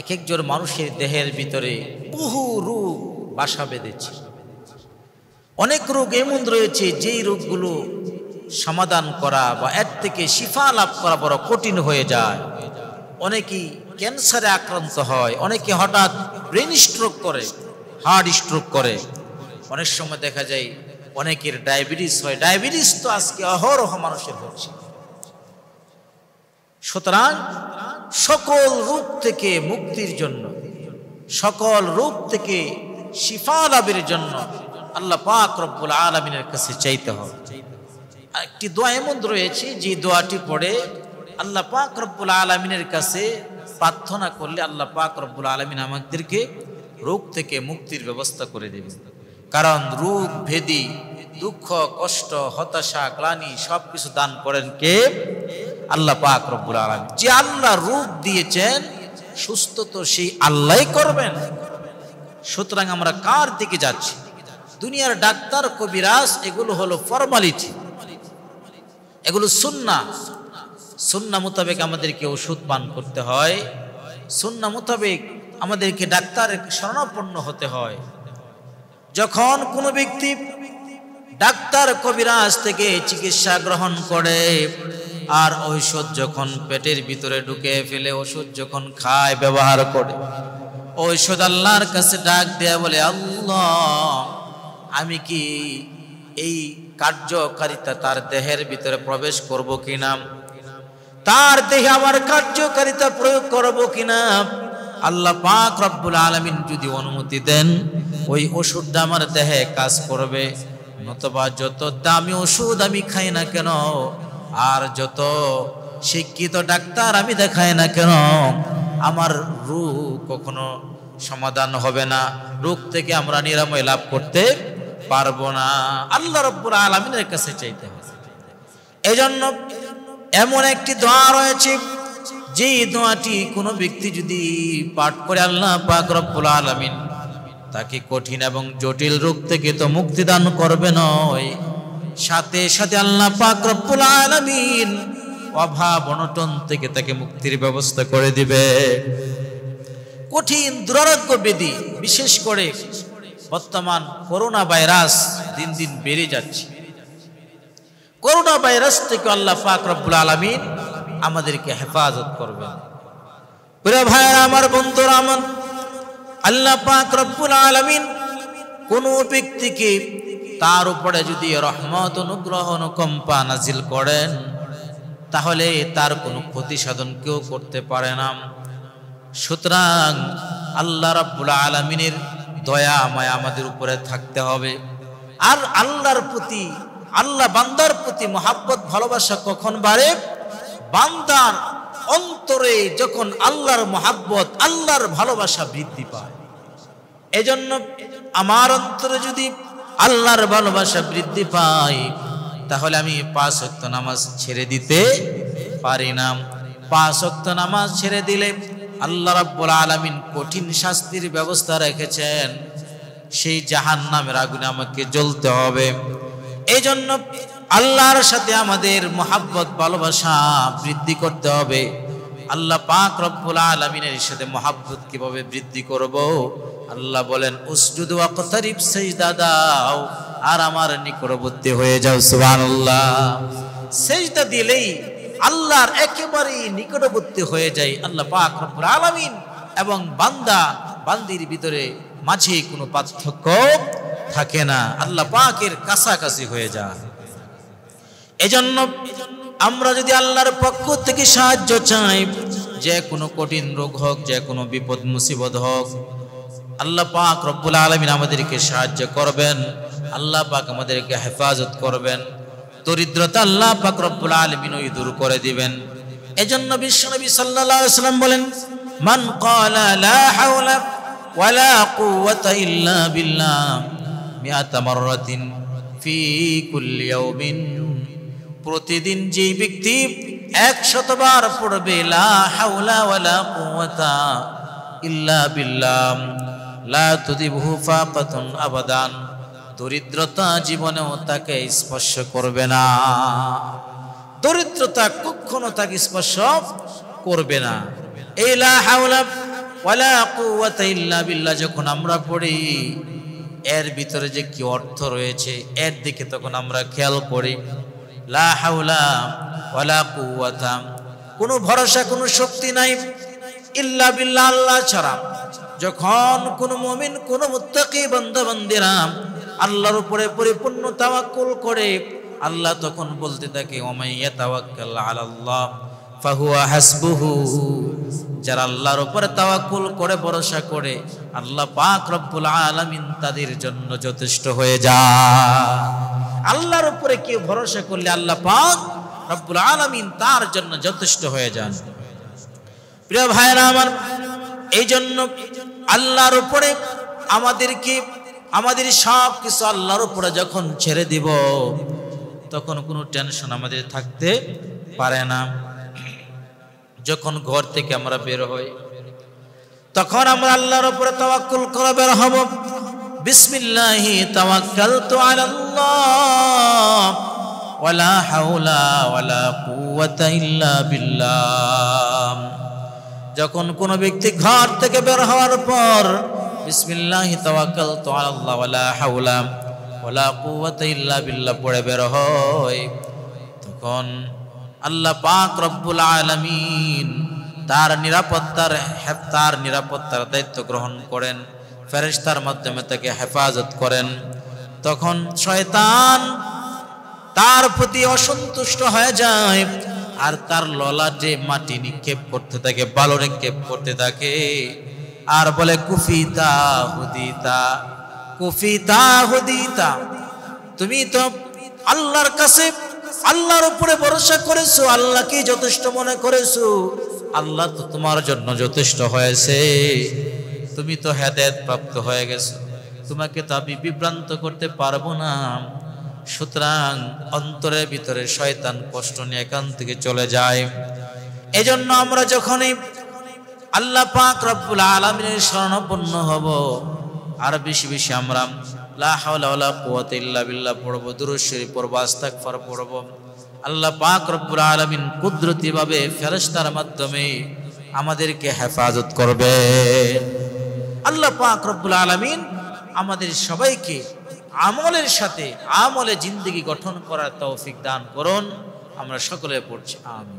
এক একজন মানুষের দেহের ভিতরে বহু রোগ বাসা বেঁধেছে অনেক রোগ এমন রয়েছে যেই রোগগুলো সমাধান করা বা এর থেকে শিফা লাভ করা বড় কঠিন হয়ে যায় অনেকেই ক্যান্সারে আক্রান্ত হয় অনেকে হঠাৎ ব্রেন স্ট্রোক করে হার্ট স্ট্রোক করে অনেক সময় দেখা যায় অনেকের ডায়াবেটিস হয় ডায়াবেটিস তো আজকে অহরহ মানুষের হচ্ছে সুতরাং সকল রূপ থেকে মুক্তির জন্য সকল রূপ থেকে শিফা লাভের জন্য আল্লাহ পাক রব্বুল আলমিনের কাছে চাইতে হবে একটি দোয়া এমন রয়েছে যে দোয়াটি পড়ে আল্লাহ পাক রব্বুল আলমিনের কাছে প্রার্থনা করলে আল্লাহ পাক রব্বুল আলমিন আমাদেরকে রোগ থেকে মুক্তির ব্যবস্থা করে দেবে কারণ রোগ ভেদি দুঃখ কষ্ট হতাশা গ্লানি সব কিছু দান করেন কে আল্লাহ পাক রব্বুল আলম যে আল্লাহ রূপ দিয়েছেন সুস্থ তো সেই আল্লাহ করবেন সুতরাং আমরা কার দিকে যাচ্ছি দুনিয়ার ডাক্তার কবিরাজ এগুলো হলো ফর্মালিটি এগুলো সুন্না সুন্না মোতাবেক আমাদেরকে ওষুধ পান করতে হয় সুন্না মোতাবেক আমাদেরকে ডাক্তারের শরণাপন্ন হতে হয় যখন কোনো ব্যক্তি ডাক্তার কবিরাজ থেকে চিকিৎসা গ্রহণ করে আর ঔষধ যখন পেটের ভিতরে ঢুকে ফেলে ওষুধ যখন খায় ব্যবহার করে ঔষধ আল্লাহর কাছে ডাক দেয়া বলে আল্লাহ আমি কি এই কার্যকারিতা তার দেহের ভিতরে প্রবেশ করব কিনা তার দেহে আমার কার্যকারিতা প্রয়োগ করব কিনা আল্লাহ পাক রব্বুল আলমিন যদি অনুমতি দেন ওই ওষুধটা আমার দেহে কাজ করবে নতবা যত দামি ওষুধ আমি খাই না কেন আর যত শিক্ষিত ডাক্তার আমি দেখাই না কেন আমার রোগ কখনো সমাধান হবে না রোগ থেকে আমরা নিরাময় লাভ করতে পারবো না আল্লাহ রব্বুর আলমিনের কাছে চাইতে হবে এই জন্য এমন একটি দোয়া রয়েছে যে দোয়াটি কোনো ব্যক্তি যদি পাঠ করে আল্লাহ পাক রব্বুল আলমিন তাকে কঠিন এবং জটিল রোগ থেকে তো মুক্তি দান করবে নয় সাথে সাথে আল্লাহ পাক রব্বুল আলামিন অভাব অনটন থেকে তাকে মুক্তির ব্যবস্থা করে দিবে কঠিন দুরারোগ্য বিধি বিশেষ করে বর্তমান করোনা ভাইরাস দিন দিন বেড়ে যাচ্ছে করোনা ভাইরাস থেকে আল্লাহ পাক রব্বুল আলমিন আমাদেরকে হেফাজত করবেন প্রিয় আমার বন্ধুরা আমার আল্লাহ পাক রব্বুল আলমিন কোন ব্যক্তিকে তার উপরে যদি রহমত অনুগ্রহ অনুকম্পা নাজিল করেন তাহলে তার কোনো ক্ষতি সাধন কেউ করতে পারে না সুতরাং আল্লাহ রাব্বুল আলমিনের দয়া আমায় আমাদের উপরে থাকতে হবে আর আল্লাহর প্রতি আল্লাহ বান্দার প্রতি মহাব্বত ভালোবাসা কখন বাড়ে বান্দার অন্তরে যখন আল্লাহর মহাব্বত আল্লাহর ভালোবাসা বৃদ্ধি পায় এজন্য আমার অন্তরে যদি আল্লাহর ভালোবাসা বৃদ্ধি পায় তাহলে আমি পাঁচ অক্ত নামাজ ছেড়ে দিতে পারি না পাঁচ অক্ত নামাজ ছেড়ে দিলে আল্লাহ রাব্বুল আলামিন কঠিন শাস্তির ব্যবস্থা রেখেছেন সেই জাহান নামের আগুনে আমাকে জ্বলতে হবে এই জন্য আল্লাহর সাথে আমাদের মোহাব্বত ভালোবাসা বৃদ্ধি করতে হবে আল্লাহ পাক রব্বুল আলমিনের সাথে মহাব্বত কিভাবে বৃদ্ধি করব। আল্লাহ বলেন উসজুদ ওয়াকতারিব সেইদা দাও আর আমার নিকটবর্তী হয়ে যাও সুবহানাল্লাহ সেইটা দিলেই আল্লাহর একেবারেই নিকটবর্তী হয়ে যায় আল্লাহ পাক রব্বুল আলামিন এবং বান্দা বান্দির ভিতরে মাঝে কোনো পার্থক্য থাকে না আল্লাহ পাকের কাছাকাছি হয়ে যায় এজন্য আমরা যদি আল্লাহর পক্ষ থেকে সাহায্য চাই যে কোনো কঠিন রোগ হোক যে কোনো বিপদ মুসিবত হোক আল্লাহ পাক রব্বুল আলমিন আমাদেরকে সাহায্য করবেন আল্লাহ পাক আমাদেরকে হেফাজত করবেন দরিদ্রতা আল্লাহ পাক রব্বুল আলমিন ওই দূর করে দিবেন এজন্য বিশ্বনবী সাল্লাহ সাল্লাম বলেন মান কলা লা হাওলা ওয়ালা বিল্লাহ ফি কুল্লি ইয়াউমিন প্রতিদিন যে ব্যক্তি শতবার পড়বে লা ইল্লা লা আবাদান দরিদ্রতা জীবনেও তাকে স্পর্শ করবে না দরিদ্রতা কখনো তাকে স্পর্শ করবে না এই লা হাওলা ওয়ালা ইল্লা বিল্লাহ যখন আমরা পড়ি এর ভিতরে যে কি অর্থ রয়েছে এর দিকে তখন আমরা খেয়াল করি লা কোনো ভরসা কোনো শক্তি নাই ইল্লা বিল্লাহ আল্লাহ ছাড়া যখন কোন মমিন কোন মুত্তাকি বান্দাবান্দিরা আল্লাহর উপরে পরিপূর্ণ তাওয়াক্কুল করে আল্লাহ তখন বলতে থাকে ওমাইয়া তাওয়াক্কাল আলাল্লাহ ফাহুয়া হাসবুহু যারা আল্লাহর উপরে তাওয়াক্কুল করে ভরসা করে আল্লাহ পাক রব্বুল আলামিন তাদের জন্য যথেষ্ট হয়ে যায় আল্লাহর উপরে কেউ ভরসা করলে আল্লাহ পাক রব্বুল আলমিন তার জন্য যথেষ্ট হয়ে যান প্রিয় ভাইরা আমার এই জন্য আল্লাহর উপরে আমাদেরকে আমাদের সব কিছু আল্লাহর উপরে যখন ছেড়ে দিব তখন কোনো টেনশন আমাদের থাকতে পারে না যখন ঘর থেকে আমরা বের হই তখন আমরা আল্লাহর উপরে তাওয়াক্কুল করে বের হব বিসমিল্লাহি তাওয়াক্কালতু আলাল্লাহ যখন কোনো ব্যক্তি ঘর থেকে বের হওয়ার পর ওয়ালা পড়ে বের হয় তখন আল্লাহ পাক রব্বুল আলামিন তার নিরাপত্তার তার নিরাপত্তার দায়িত্ব গ্রহণ করেন ফেরেস্তার মাধ্যমে তাকে হেফাজত করেন তখন শয়তান তার প্রতি অসন্তুষ্ট হয়ে যায় আর তার ললাটে মাটি নিক্ষেপ করতে থাকে বালো নিক্ষেপ করতে থাকে আর বলে কুফিতা হুদিতা কুফিতা হুদিতা তুমি তো আল্লাহর কাছে আল্লাহর উপরে ভরসা করেছো আল্লাহকে যথেষ্ট মনে করেছো আল্লাহ তো তোমার জন্য যথেষ্ট হয়েছে তুমি তো হেদায়ত প্রাপ্ত হয়ে গেছো তোমাকে তো আমি বিভ্রান্ত করতে পারবো না সুতরাং অন্তরের ভিতরে শয়তান কষ্ট নিয়ে এখান থেকে চলে যায় এজন্য আমরা যখনই আল্লাহ পাক রব্বুল আলামিনের স্মরণপন্ন হব আর বেশি বেশি আমরা লা ইল্লা লাহাউলা পড়ব দুরশ্বরী পড়ব আস্তাকফার পড়ব আল্লাহ পাক রব্বুল আলমিন কুদরতিভাবে ফেরস্তার মাধ্যমে আমাদেরকে হেফাজত করবে আল্লাহ পাক রব্বুল আলামিন আমাদের সবাইকে আমলের সাথে আমলে জিন্দগি গঠন করার তৌফিক দান করুন আমরা সকলে পড়ছি আমি